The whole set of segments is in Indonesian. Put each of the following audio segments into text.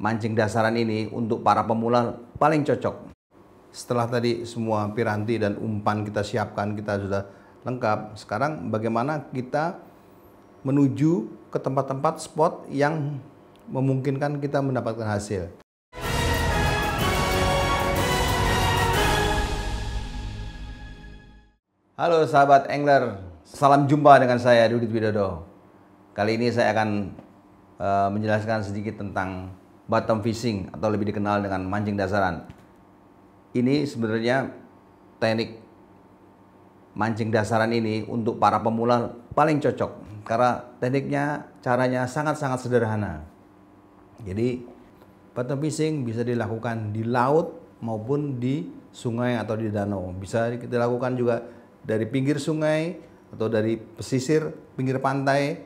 mancing dasaran ini untuk para pemula paling cocok. Setelah tadi semua piranti dan umpan kita siapkan, kita sudah lengkap. Sekarang bagaimana kita menuju ke tempat-tempat spot yang memungkinkan kita mendapatkan hasil. Halo sahabat angler, salam jumpa dengan saya Dudit Widodo. Kali ini saya akan uh, menjelaskan sedikit tentang bottom fishing atau lebih dikenal dengan mancing dasaran. Ini sebenarnya teknik mancing dasaran ini untuk para pemula paling cocok karena tekniknya caranya sangat-sangat sederhana. Jadi bottom fishing bisa dilakukan di laut maupun di sungai atau di danau. Bisa kita lakukan juga dari pinggir sungai atau dari pesisir, pinggir pantai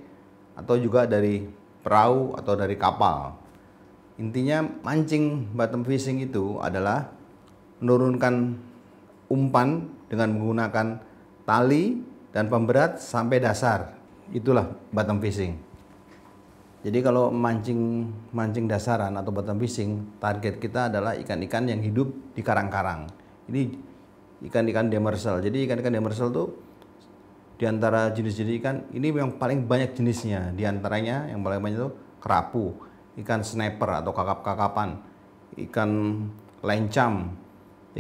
atau juga dari perahu atau dari kapal. Intinya mancing bottom fishing itu adalah menurunkan umpan dengan menggunakan tali dan pemberat sampai dasar. Itulah bottom fishing. Jadi kalau mancing mancing dasaran atau bottom fishing, target kita adalah ikan-ikan yang hidup di karang-karang. Ini ikan-ikan demersal. Jadi ikan-ikan demersal itu di antara jenis-jenis ikan ini yang paling banyak jenisnya. Di antaranya yang paling banyak itu kerapu ikan sniper atau kakap-kakapan, ikan lencam,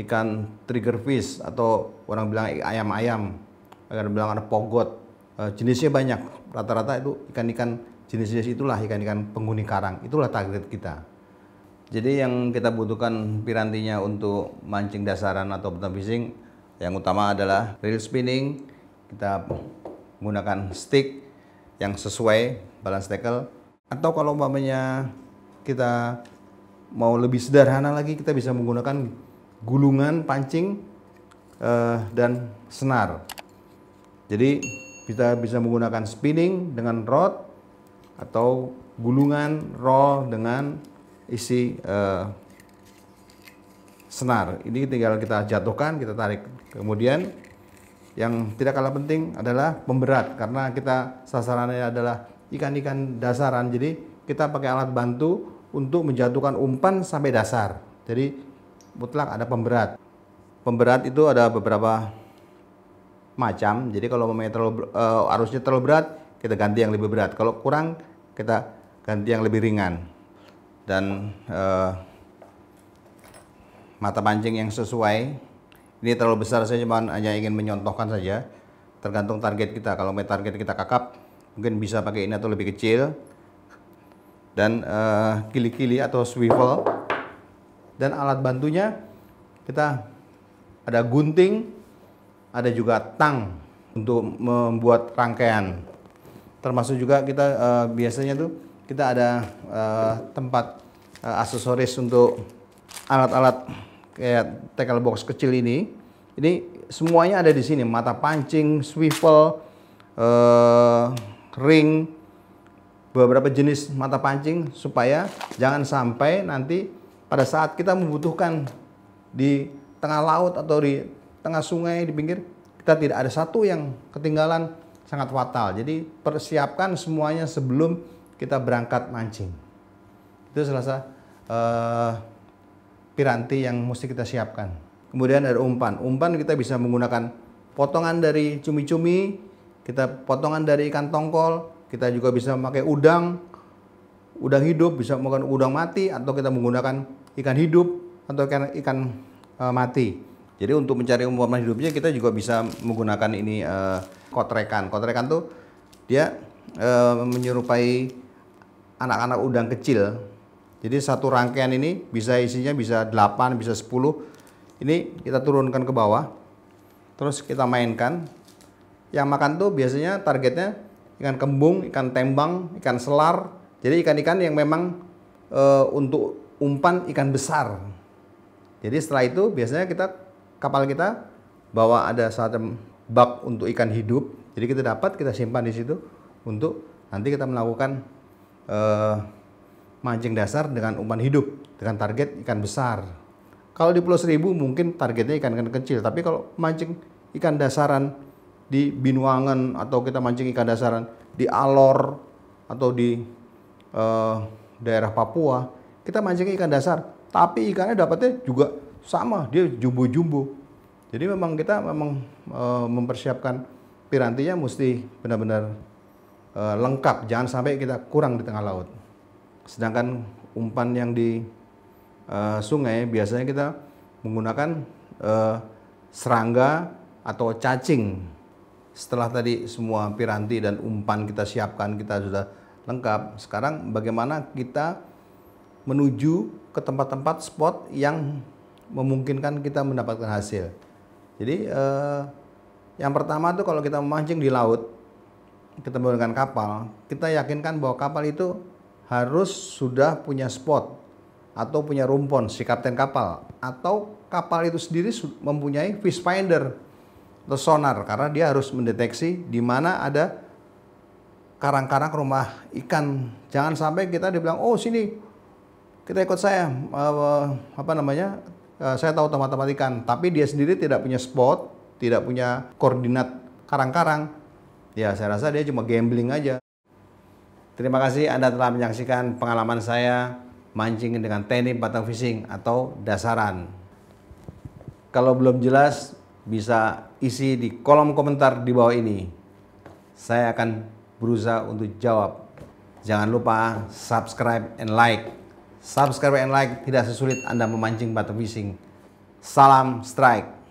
ikan trigger fish atau orang bilang ayam-ayam, orang bilang ada pogot. Eh, jenisnya banyak, rata-rata itu ikan-ikan jenis-jenis itulah ikan-ikan penghuni karang, itulah target kita. Jadi yang kita butuhkan pirantinya untuk mancing dasaran atau bottom fishing yang utama adalah reel spinning, kita menggunakan stick yang sesuai balance tackle atau kalau umpamanya kita mau lebih sederhana lagi kita bisa menggunakan gulungan pancing uh, dan senar jadi kita bisa menggunakan spinning dengan rod atau gulungan roll dengan isi uh, senar ini tinggal kita jatuhkan kita tarik kemudian yang tidak kalah penting adalah pemberat karena kita sasarannya adalah ikan-ikan dasaran. Jadi kita pakai alat bantu untuk menjatuhkan umpan sampai dasar. Jadi mutlak ada pemberat. Pemberat itu ada beberapa macam. Jadi kalau memang terlalu uh, arusnya terlalu berat, kita ganti yang lebih berat. Kalau kurang, kita ganti yang lebih ringan. Dan uh, mata pancing yang sesuai. Ini terlalu besar saya cuma hanya ingin menyontohkan saja. Tergantung target kita. Kalau target kita kakap, mungkin bisa pakai ini atau lebih kecil dan eh, kili-kili uh, atau swivel dan alat bantunya kita ada gunting ada juga tang untuk membuat rangkaian termasuk juga kita uh, biasanya tuh kita ada uh, tempat uh, aksesoris untuk alat-alat kayak tackle box kecil ini ini semuanya ada di sini mata pancing swivel uh, ring, beberapa jenis mata pancing supaya jangan sampai nanti pada saat kita membutuhkan di tengah laut atau di tengah sungai di pinggir kita tidak ada satu yang ketinggalan sangat fatal. Jadi persiapkan semuanya sebelum kita berangkat mancing. Itu salah uh, piranti yang mesti kita siapkan. Kemudian ada umpan. Umpan kita bisa menggunakan potongan dari cumi-cumi, kita potongan dari ikan tongkol, kita juga bisa memakai udang, udang hidup, bisa menggunakan udang mati atau kita menggunakan ikan hidup atau ikan ikan e, mati. Jadi untuk mencari umpan hidupnya kita juga bisa menggunakan ini e, kotrekan. Kotrekan tuh dia e, menyerupai anak-anak udang kecil. Jadi satu rangkaian ini bisa isinya bisa 8, bisa 10. Ini kita turunkan ke bawah. Terus kita mainkan yang makan tuh biasanya targetnya ikan kembung, ikan tembang, ikan selar. Jadi ikan-ikan yang memang e, untuk umpan ikan besar. Jadi setelah itu biasanya kita kapal kita bawa ada satu bak untuk ikan hidup. Jadi kita dapat kita simpan di situ untuk nanti kita melakukan e, mancing dasar dengan umpan hidup dengan target ikan besar. Kalau di Pulau Seribu mungkin targetnya ikan-ikan kecil, tapi kalau mancing ikan dasaran di Binuangan atau kita mancing ikan dasaran di Alor atau di uh, daerah Papua, kita mancing ikan dasar, tapi ikannya dapatnya juga sama, dia jumbo-jumbo. Jadi memang kita memang uh, mempersiapkan pirantinya mesti benar-benar uh, lengkap, jangan sampai kita kurang di tengah laut. Sedangkan umpan yang di uh, sungai biasanya kita menggunakan uh, serangga atau cacing setelah tadi semua piranti dan umpan kita siapkan, kita sudah lengkap. Sekarang bagaimana kita menuju ke tempat-tempat spot yang memungkinkan kita mendapatkan hasil. Jadi eh, yang pertama itu kalau kita memancing di laut, kita menggunakan kapal, kita yakinkan bahwa kapal itu harus sudah punya spot atau punya rumpon si kapten kapal atau kapal itu sendiri mempunyai fish finder atau sonar karena dia harus mendeteksi di mana ada karang-karang rumah ikan. Jangan sampai kita dibilang, oh sini kita ikut saya uh, apa namanya uh, saya tahu tempat tempat ikan, tapi dia sendiri tidak punya spot, tidak punya koordinat karang-karang. Ya saya rasa dia cuma gambling aja. Terima kasih Anda telah menyaksikan pengalaman saya mancing dengan teknik batang fishing atau dasaran. Kalau belum jelas, bisa isi di kolom komentar di bawah ini. Saya akan berusaha untuk jawab. Jangan lupa subscribe and like. Subscribe and like tidak sesulit Anda memancing batu fishing. Salam strike.